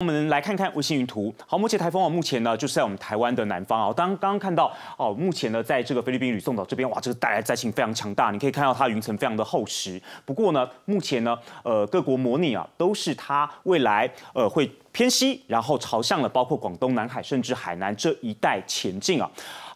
我们来看看卫星云图。好，目前台风啊，目前呢就是在我们台湾的南方啊。刚刚看到哦，目前呢在这个菲律宾吕宋岛这边，哇，这个带来灾情非常强大。你可以看到它云层非常的厚实。不过呢，目前呢，呃，各国模拟啊，都是它未来呃会偏西，然后朝向了包括广东南海甚至海南这一带前进啊。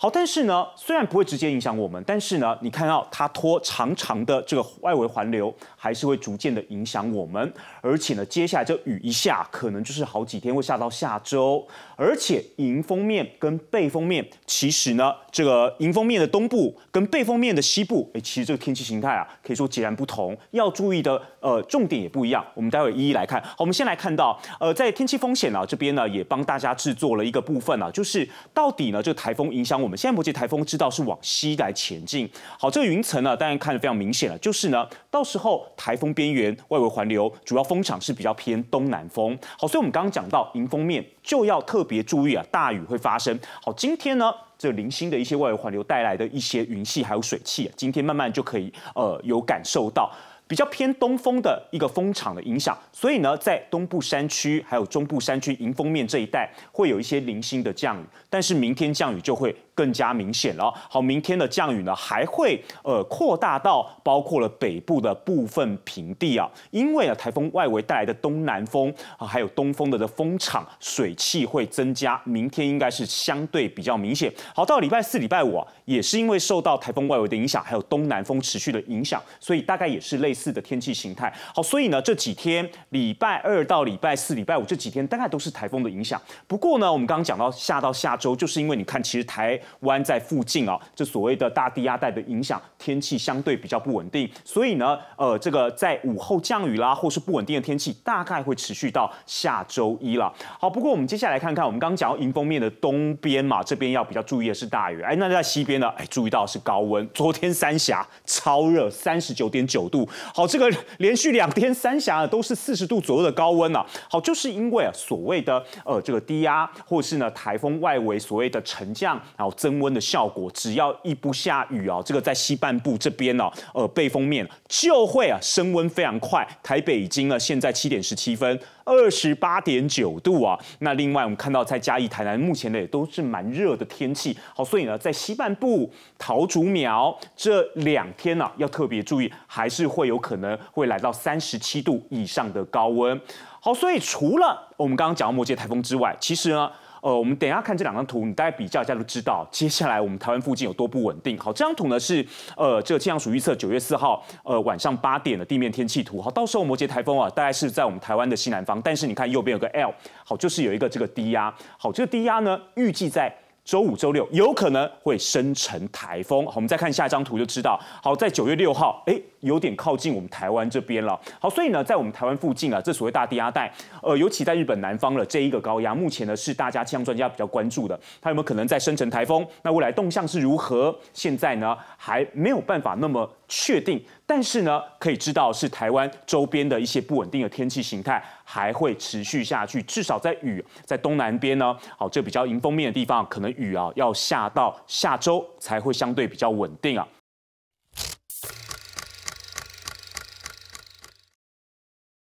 好，但是呢，虽然不会直接影响我们，但是呢，你看到它拖长长的这个外围环流，还是会逐渐的影响我们。而且呢，接下来这雨一下，可能就是好几天会下到下周。而且迎风面跟背风面，其实呢，这个迎风面的东部跟背风面的西部，哎，其实这个天气形态啊，可以说截然不同。要注意的，呃，重点也不一样。我们待会一一来看。好，我们先来看到，呃，在天气风险啊这边呢，也帮大家制作了一个部分啊，就是到底呢，这个台风影响我们。我们现在目前台风知道是往西来前进。好，这个云层呢，当然看的非常明显了，就是呢，到时候台风边缘外围环流主要风场是比较偏东南风。好，所以我们刚刚讲到迎风面就要特别注意啊，大雨会发生。好，今天呢，这零星的一些外围环流带来的一些云系还有水汽，今天慢慢就可以呃有感受到。比较偏东风的一个风场的影响，所以呢，在东部山区、还有中部山区迎风面这一带，会有一些零星的降雨。但是明天降雨就会更加明显了。好，明天的降雨呢，还会呃扩大到包括了北部的部分平地啊，因为啊，台风外围带来的东南风啊，还有东风的的风场水汽会增加，明天应该是相对比较明显。好，到礼拜四、礼拜五，啊、也是因为受到台风外围的影响，还有东南风持续的影响，所以大概也是类似。四的天气形态，好，所以呢，这几天礼拜二到礼拜四、礼拜五这几天，大概都是台风的影响。不过呢，我们刚刚讲到下到下周，就是因为你看，其实台湾在附近啊，这所谓的大低压带的影响，天气相对比较不稳定，所以呢，呃，这个在午后降雨啦，或是不稳定的天气，大概会持续到下周一了。好，不过我们接下来看看，我们刚刚讲到迎风面的东边嘛，这边要比较注意的是大雨。哎，那在西边呢？哎，注意到是高温，昨天三峡超热，三十九点九度。好，这个连续两天三峡啊都是四十度左右的高温啊。好，就是因为啊所谓的呃这个低压或是呢台风外围所谓的沉降，然后增温的效果，只要一不下雨啊，这个在西半部这边呢，呃背风面就会啊升温非常快。台北已经啊、现在七点十七分。二十八点九度啊，那另外我们看到在嘉义、台南，目前呢也都是蛮热的天气，好，所以呢在西半部桃竹苗这两天呢要特别注意，还是会有可能会来到三十七度以上的高温，好，所以除了我们刚刚讲到莫羯台风之外，其实呢。呃，我们等一下看这两张图，你大概比较一下就知道，接下来我们台湾附近有多不稳定。好，这张图呢是呃这个气象署预测九月四号呃晚上八点的地面天气图。好，到时候摩羯台风啊，大概是在我们台湾的西南方。但是你看右边有个 L，好，就是有一个这个低压。好，这个低压呢预计在。周五、周六有可能会生成台风。好，我们再看下一张图就知道。好，在九月六号，哎，有点靠近我们台湾这边了。好，所以呢，在我们台湾附近啊，这所谓大低压带，呃，尤其在日本南方了这一个高压，目前呢是大家气象专家比较关注的。它有没有可能在生成台风？那未来动向是如何？现在呢还没有办法那么。确定，但是呢，可以知道是台湾周边的一些不稳定的天气形态还会持续下去，至少在雨在东南边呢，好，这比较迎风面的地方，可能雨啊要下到下周才会相对比较稳定啊。